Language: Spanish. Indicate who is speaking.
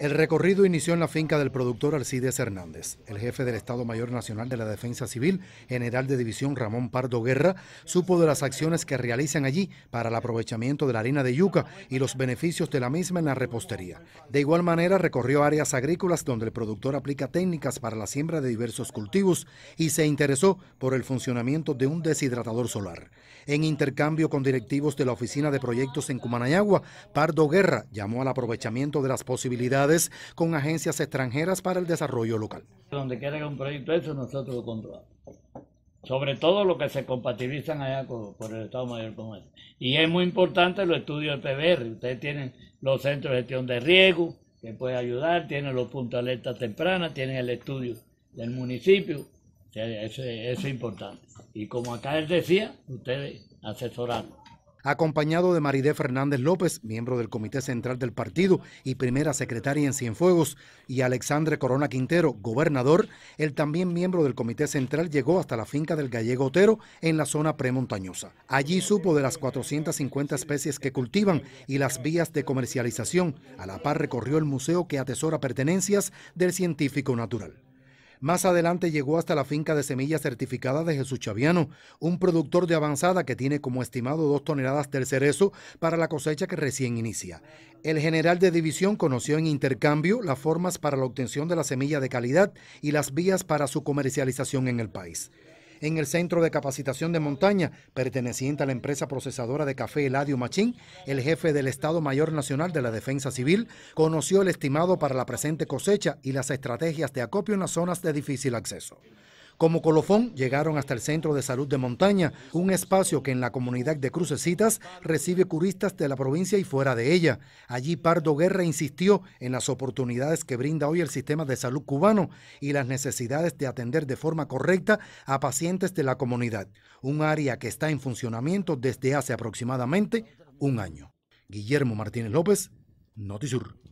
Speaker 1: El recorrido inició en la finca del productor Alcides Hernández. El jefe del Estado Mayor Nacional de la Defensa Civil, general de división Ramón Pardo Guerra, supo de las acciones que realizan allí para el aprovechamiento de la harina de yuca y los beneficios de la misma en la repostería. De igual manera, recorrió áreas agrícolas donde el productor aplica técnicas para la siembra de diversos cultivos y se interesó por el funcionamiento de un deshidratador solar. En intercambio con directivos de la Oficina de Proyectos en Cumanayagua, Pardo Guerra llamó al aprovechamiento de las posibilidades con agencias extranjeras para el desarrollo local.
Speaker 2: Donde quiera que un proyecto eso, nosotros lo controlamos. Sobre todo lo que se compatibilizan allá por el Estado Mayor con eso. Y es muy importante los estudios del PBR. Ustedes tienen los centros de gestión de riesgo que pueden ayudar, tienen los puntos de alerta temprana, tienen el estudio del municipio. Eso, es importante. Y como acá él decía, ustedes asesoraron
Speaker 1: acompañado de Maridé Fernández López, miembro del Comité Central del Partido y primera secretaria en Cienfuegos, y Alexandre Corona Quintero, gobernador, el también miembro del Comité Central llegó hasta la finca del gallego Otero en la zona premontañosa. Allí supo de las 450 especies que cultivan y las vías de comercialización. A la par recorrió el museo que atesora pertenencias del científico natural. Más adelante llegó hasta la finca de semillas certificada de Jesús Chaviano, un productor de avanzada que tiene como estimado dos toneladas del cerezo para la cosecha que recién inicia. El general de división conoció en intercambio las formas para la obtención de la semilla de calidad y las vías para su comercialización en el país en el Centro de Capacitación de Montaña, perteneciente a la empresa procesadora de café Eladio Machín, el jefe del Estado Mayor Nacional de la Defensa Civil conoció el estimado para la presente cosecha y las estrategias de acopio en las zonas de difícil acceso. Como colofón, llegaron hasta el Centro de Salud de Montaña, un espacio que en la comunidad de Crucecitas recibe curistas de la provincia y fuera de ella. Allí Pardo Guerra insistió en las oportunidades que brinda hoy el sistema de salud cubano y las necesidades de atender de forma correcta a pacientes de la comunidad, un área que está en funcionamiento desde hace aproximadamente un año. Guillermo Martínez López, Notisur.